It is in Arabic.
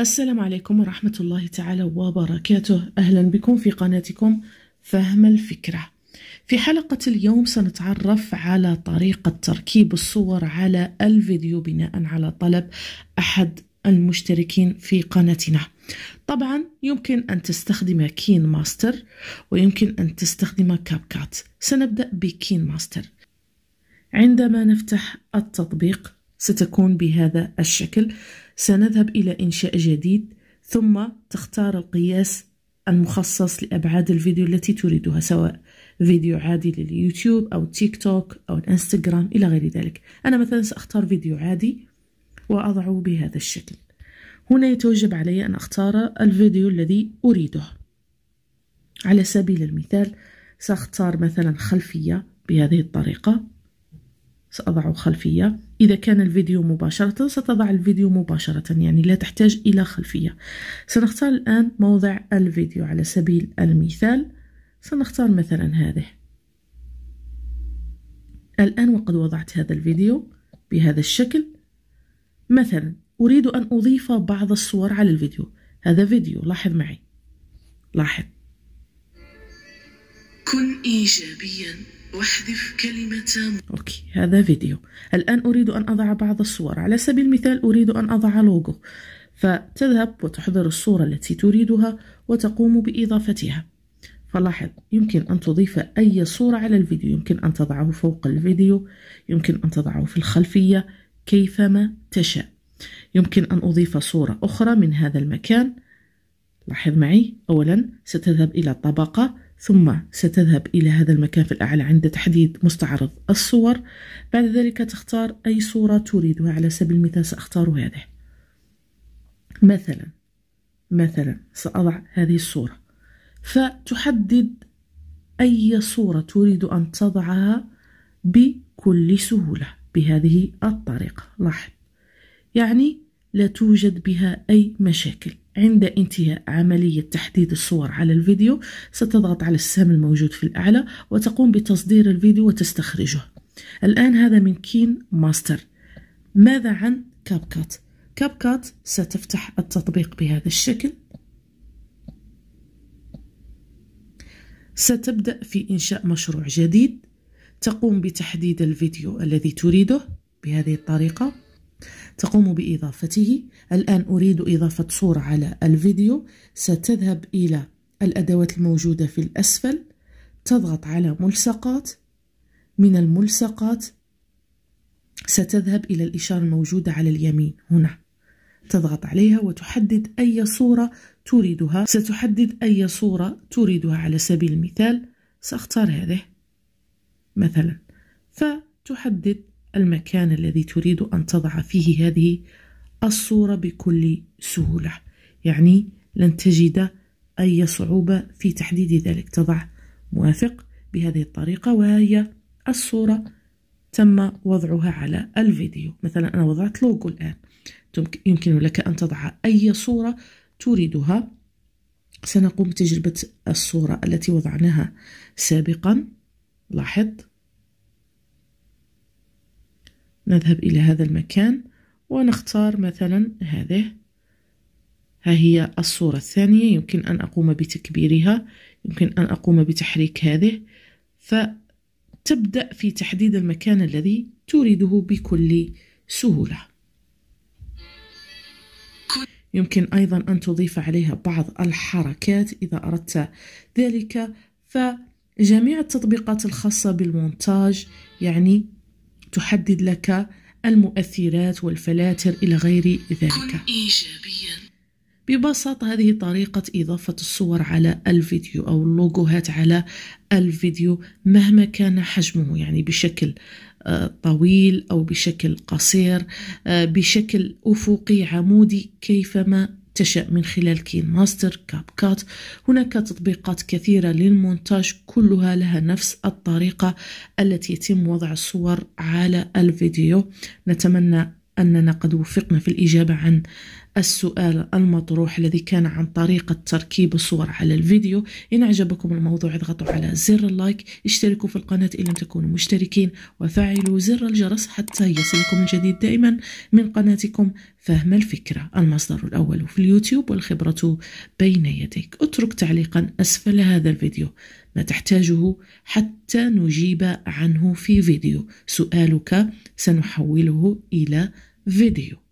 السلام عليكم ورحمة الله تعالى وبركاته أهلا بكم في قناتكم فهم الفكرة في حلقة اليوم سنتعرف على طريقة تركيب الصور على الفيديو بناء على طلب أحد المشتركين في قناتنا طبعا يمكن أن تستخدم كين ماستر ويمكن أن تستخدم كاب كات سنبدأ بكين ماستر عندما نفتح التطبيق ستكون بهذا الشكل سنذهب إلى إنشاء جديد ثم تختار القياس المخصص لأبعاد الفيديو التي تريدها سواء فيديو عادي لليوتيوب أو تيك توك أو الانستغرام إلى غير ذلك أنا مثلا سأختار فيديو عادي وأضعه بهذا الشكل هنا يتوجب علي أن أختار الفيديو الذي أريده على سبيل المثال سأختار مثلا خلفية بهذه الطريقة سأضع خلفية إذا كان الفيديو مباشرة ستضع الفيديو مباشرة يعني لا تحتاج إلى خلفية سنختار الآن موضع الفيديو على سبيل المثال سنختار مثلا هذه الآن وقد وضعت هذا الفيديو بهذا الشكل مثلا أريد أن أضيف بعض الصور على الفيديو هذا فيديو لاحظ معي لاحظ كن إيجابياً واحذف كلمة أوكي هذا فيديو الآن أريد أن أضع بعض الصور على سبيل المثال أريد أن أضع لوجو فتذهب وتحضر الصورة التي تريدها وتقوم بإضافتها فلاحظ يمكن أن تضيف أي صورة على الفيديو يمكن أن تضعه فوق الفيديو يمكن أن تضعه في الخلفية كيفما تشاء يمكن أن أضيف صورة أخرى من هذا المكان لاحظ معي أولا ستذهب إلى الطبقة ثم ستذهب إلى هذا المكان في الأعلى عند تحديد مستعرض الصور بعد ذلك تختار أي صورة تريدها على سبيل المثال سأختار هذه مثلا مثلا سأضع هذه الصورة فتحدد أي صورة تريد أن تضعها بكل سهولة بهذه الطريقة لاحظ يعني لا توجد بها أي مشاكل عند انتهاء عملية تحديد الصور على الفيديو ستضغط على السهم الموجود في الأعلى وتقوم بتصدير الفيديو وتستخرجه الآن هذا من كين ماستر ماذا عن كاب كات؟ كاب كات ستفتح التطبيق بهذا الشكل ستبدأ في إنشاء مشروع جديد تقوم بتحديد الفيديو الذي تريده بهذه الطريقة تقوم بإضافته الآن أريد إضافة صورة على الفيديو ستذهب إلى الأدوات الموجودة في الأسفل تضغط على ملصقات من الملصقات ستذهب إلى الإشارة الموجودة على اليمين هنا تضغط عليها وتحدد أي صورة تريدها ستحدد أي صورة تريدها على سبيل المثال سأختار هذه مثلا فتحدد المكان الذي تريد أن تضع فيه هذه الصورة بكل سهولة يعني لن تجد أي صعوبة في تحديد ذلك تضع موافق بهذه الطريقة وهي الصورة تم وضعها على الفيديو مثلا أنا وضعت لوجو الآن يمكن لك أن تضع أي صورة تريدها سنقوم بتجربة الصورة التي وضعناها سابقا لاحظ نذهب إلى هذا المكان ونختار مثلا هذه ها هي الصورة الثانية يمكن أن أقوم بتكبيرها يمكن أن أقوم بتحريك هذه فتبدأ في تحديد المكان الذي تريده بكل سهولة يمكن أيضا أن تضيف عليها بعض الحركات إذا أردت ذلك فجميع التطبيقات الخاصة بالمونتاج يعني تحدد لك المؤثرات والفلاتر إلى غير ذلك ببساطة هذه طريقة إضافة الصور على الفيديو أو اللوجوهات على الفيديو مهما كان حجمه يعني بشكل آه، طويل أو بشكل قصير آه، بشكل أفقي عمودي كيفما تشاء من خلال كين ماستر كاب كات هناك تطبيقات كثيرة للمونتاج كلها لها نفس الطريقة التي يتم وضع الصور على الفيديو نتمنى أننا قد وفقنا في الإجابة عن السؤال المطروح الذي كان عن طريقة تركيب الصور على الفيديو إن أعجبكم الموضوع اضغطوا على زر اللايك اشتركوا في القناة إن لم تكونوا مشتركين وفعلوا زر الجرس حتى يصلكم الجديد دائما من قناتكم فهم الفكرة المصدر الأول في اليوتيوب والخبرة بين يديك اترك تعليقا أسفل هذا الفيديو ما تحتاجه حتى نجيب عنه في فيديو سؤالك سنحوله إلى فيديو